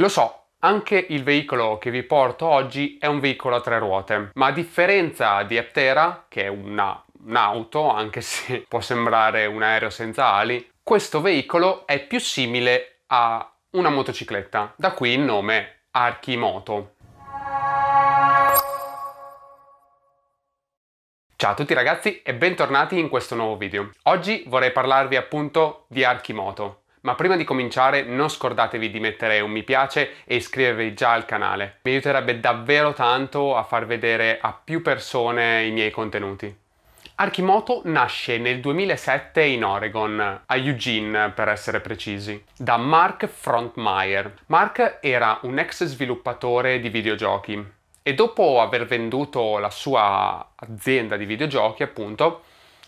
Lo so, anche il veicolo che vi porto oggi è un veicolo a tre ruote, ma a differenza di Aptera, che è una, un'auto, anche se può sembrare un aereo senza ali, questo veicolo è più simile a una motocicletta, da qui il nome Archimoto. Ciao a tutti ragazzi e bentornati in questo nuovo video. Oggi vorrei parlarvi appunto di Archimoto, ma prima di cominciare non scordatevi di mettere un mi piace e iscrivervi già al canale. Mi aiuterebbe davvero tanto a far vedere a più persone i miei contenuti. Archimoto nasce nel 2007 in Oregon, a Eugene per essere precisi, da Mark Frontmeyer. Mark era un ex sviluppatore di videogiochi e dopo aver venduto la sua azienda di videogiochi, appunto,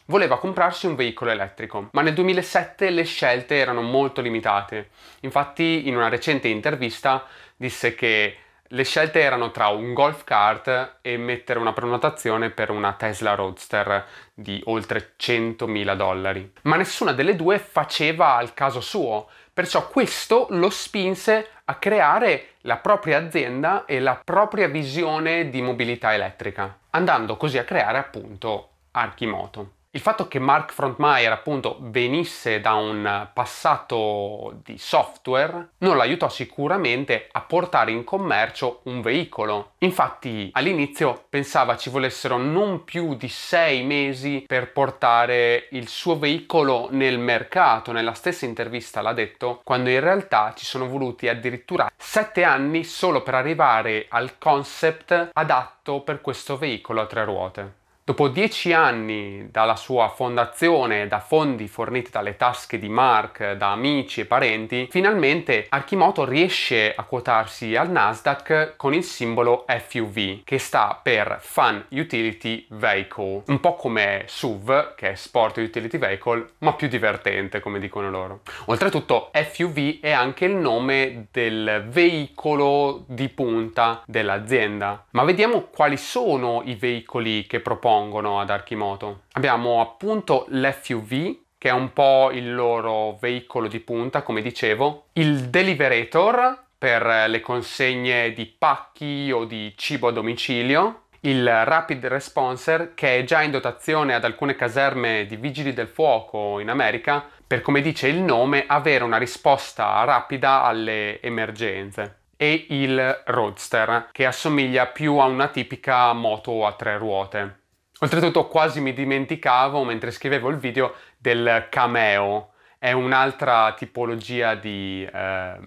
voleva comprarsi un veicolo elettrico, ma nel 2007 le scelte erano molto limitate. Infatti in una recente intervista disse che le scelte erano tra un golf cart e mettere una prenotazione per una Tesla Roadster di oltre 100.000 dollari. Ma nessuna delle due faceva al caso suo, perciò questo lo spinse a creare la propria azienda e la propria visione di mobilità elettrica, andando così a creare appunto Archimoto. Il fatto che Mark Frontmeyer appunto venisse da un passato di software non l'aiutò sicuramente a portare in commercio un veicolo. Infatti all'inizio pensava ci volessero non più di sei mesi per portare il suo veicolo nel mercato, nella stessa intervista l'ha detto, quando in realtà ci sono voluti addirittura sette anni solo per arrivare al concept adatto per questo veicolo a tre ruote. Dopo dieci anni dalla sua fondazione, da fondi forniti dalle tasche di Mark, da amici e parenti, finalmente Archimoto riesce a quotarsi al Nasdaq con il simbolo FUV, che sta per Fun Utility Vehicle, un po' come SUV, che è Sport Utility Vehicle, ma più divertente, come dicono loro. Oltretutto, FUV è anche il nome del veicolo di punta dell'azienda. Ma vediamo quali sono i veicoli che propone oppongono ad Archimoto. Abbiamo appunto l'FUV, che è un po' il loro veicolo di punta, come dicevo, il Deliverator per le consegne di pacchi o di cibo a domicilio, il Rapid Responser che è già in dotazione ad alcune caserme di vigili del fuoco in America per, come dice il nome, avere una risposta rapida alle emergenze e il Roadster che assomiglia più a una tipica moto a tre ruote. Oltretutto quasi mi dimenticavo mentre scrivevo il video del cameo, è un'altra tipologia di eh,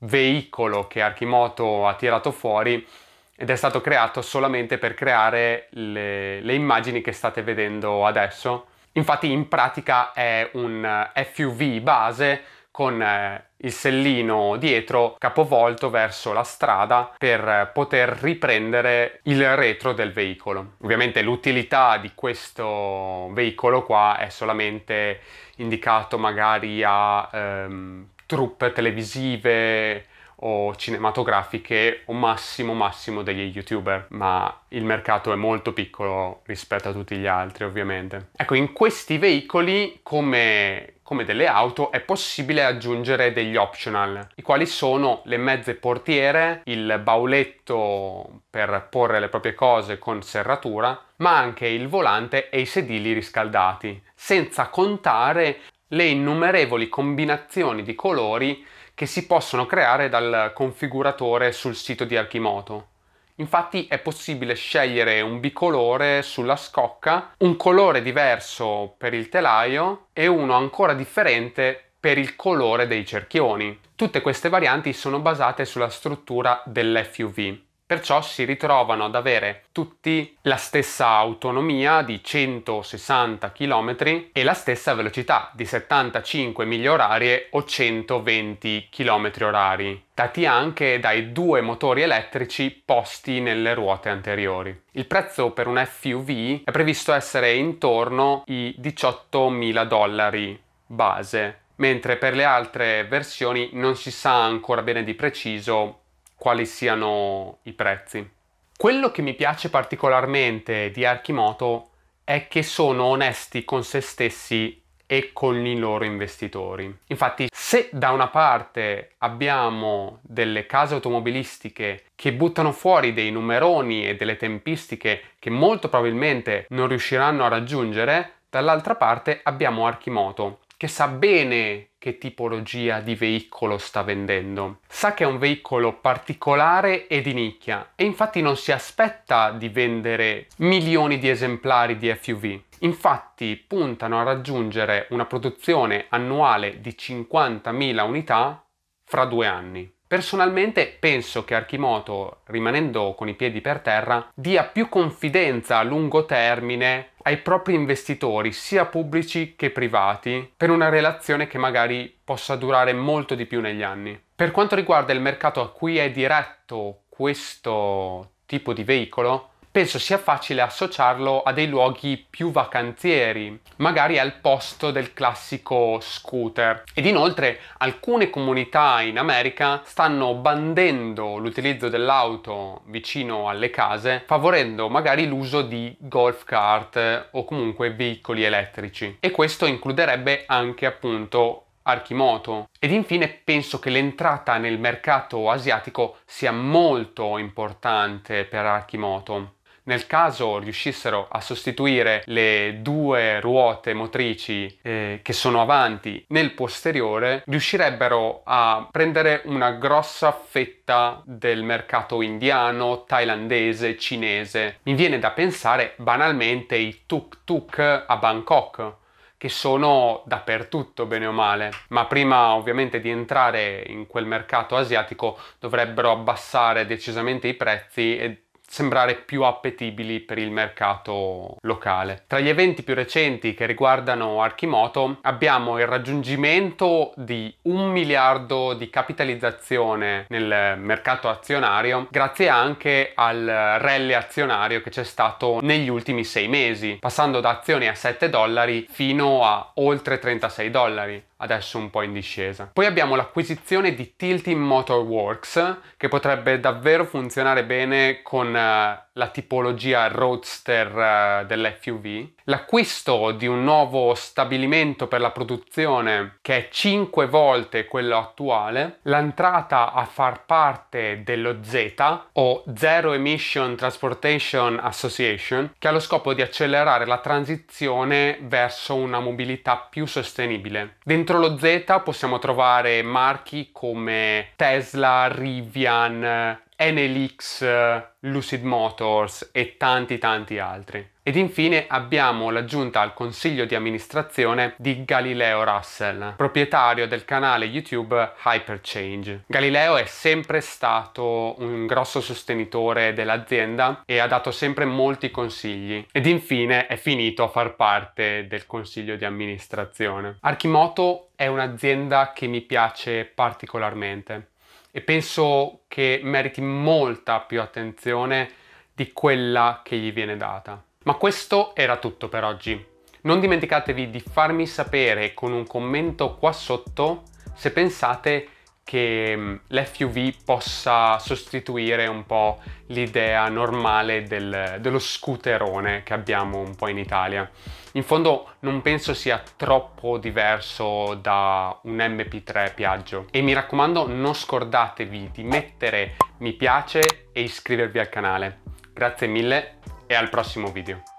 veicolo che Archimoto ha tirato fuori ed è stato creato solamente per creare le, le immagini che state vedendo adesso. Infatti in pratica è un eh, FUV base con eh, il sellino dietro capovolto verso la strada per poter riprendere il retro del veicolo. Ovviamente l'utilità di questo veicolo qua è solamente indicato magari a ehm, truppe televisive o cinematografiche o massimo massimo degli youtuber, ma il mercato è molto piccolo rispetto a tutti gli altri ovviamente. Ecco, in questi veicoli come come delle auto, è possibile aggiungere degli optional, i quali sono le mezze portiere, il bauletto per porre le proprie cose con serratura, ma anche il volante e i sedili riscaldati, senza contare le innumerevoli combinazioni di colori che si possono creare dal configuratore sul sito di Archimoto. Infatti è possibile scegliere un bicolore sulla scocca, un colore diverso per il telaio e uno ancora differente per il colore dei cerchioni. Tutte queste varianti sono basate sulla struttura dell'FUV. Perciò si ritrovano ad avere tutti la stessa autonomia di 160 km e la stessa velocità di 75 miglia orarie o 120 km orari, dati anche dai due motori elettrici posti nelle ruote anteriori. Il prezzo per un FUV è previsto essere intorno ai 18.000 dollari base, mentre per le altre versioni non si sa ancora bene di preciso quali siano i prezzi. Quello che mi piace particolarmente di Archimoto è che sono onesti con se stessi e con i loro investitori. Infatti, se da una parte abbiamo delle case automobilistiche che buttano fuori dei numeroni e delle tempistiche che molto probabilmente non riusciranno a raggiungere, dall'altra parte abbiamo Archimoto che sa bene che tipologia di veicolo sta vendendo. Sa che è un veicolo particolare e di nicchia e infatti non si aspetta di vendere milioni di esemplari di FUV. Infatti puntano a raggiungere una produzione annuale di 50.000 unità fra due anni. Personalmente penso che Archimoto, rimanendo con i piedi per terra, dia più confidenza a lungo termine ai propri investitori, sia pubblici che privati, per una relazione che magari possa durare molto di più negli anni. Per quanto riguarda il mercato a cui è diretto questo tipo di veicolo, penso sia facile associarlo a dei luoghi più vacanzieri, magari al posto del classico scooter. Ed inoltre alcune comunità in America stanno bandendo l'utilizzo dell'auto vicino alle case, favorendo magari l'uso di golf cart eh, o comunque veicoli elettrici. E questo includerebbe anche appunto Archimoto. Ed infine penso che l'entrata nel mercato asiatico sia molto importante per Archimoto. Nel caso riuscissero a sostituire le due ruote motrici eh, che sono avanti nel posteriore, riuscirebbero a prendere una grossa fetta del mercato indiano, thailandese, cinese. Mi viene da pensare banalmente ai tuk-tuk a Bangkok che sono dappertutto bene o male, ma prima ovviamente di entrare in quel mercato asiatico dovrebbero abbassare decisamente i prezzi e sembrare più appetibili per il mercato locale. Tra gli eventi più recenti che riguardano Archimoto abbiamo il raggiungimento di un miliardo di capitalizzazione nel mercato azionario grazie anche al rally azionario che c'è stato negli ultimi sei mesi, passando da azioni a 7 dollari fino a oltre 36 dollari adesso un po' in discesa. Poi abbiamo l'acquisizione di Tilting Motor Works, che potrebbe davvero funzionare bene con eh, la tipologia roadster eh, dell'FUV, l'acquisto di un nuovo stabilimento per la produzione che è 5 volte quello attuale, l'entrata a far parte dello Z o Zero Emission Transportation Association, che ha lo scopo di accelerare la transizione verso una mobilità più sostenibile. Dentro lo Z possiamo trovare marchi come Tesla, Rivian, NLX, eh, Lucid Motors e tanti tanti altri. Ed infine abbiamo l'aggiunta al consiglio di amministrazione di Galileo Russell, proprietario del canale YouTube Hyperchange. Galileo è sempre stato un grosso sostenitore dell'azienda e ha dato sempre molti consigli. Ed infine è finito a far parte del consiglio di amministrazione. Archimoto è un'azienda che mi piace particolarmente e penso che meriti molta più attenzione di quella che gli viene data. Ma questo era tutto per oggi. Non dimenticatevi di farmi sapere con un commento qua sotto se pensate che mm, l'FUV possa sostituire un po' l'idea normale del, dello scooterone che abbiamo un po' in Italia in fondo non penso sia troppo diverso da un MP3 Piaggio. E mi raccomando non scordatevi di mettere mi piace e iscrivervi al canale. Grazie mille e al prossimo video.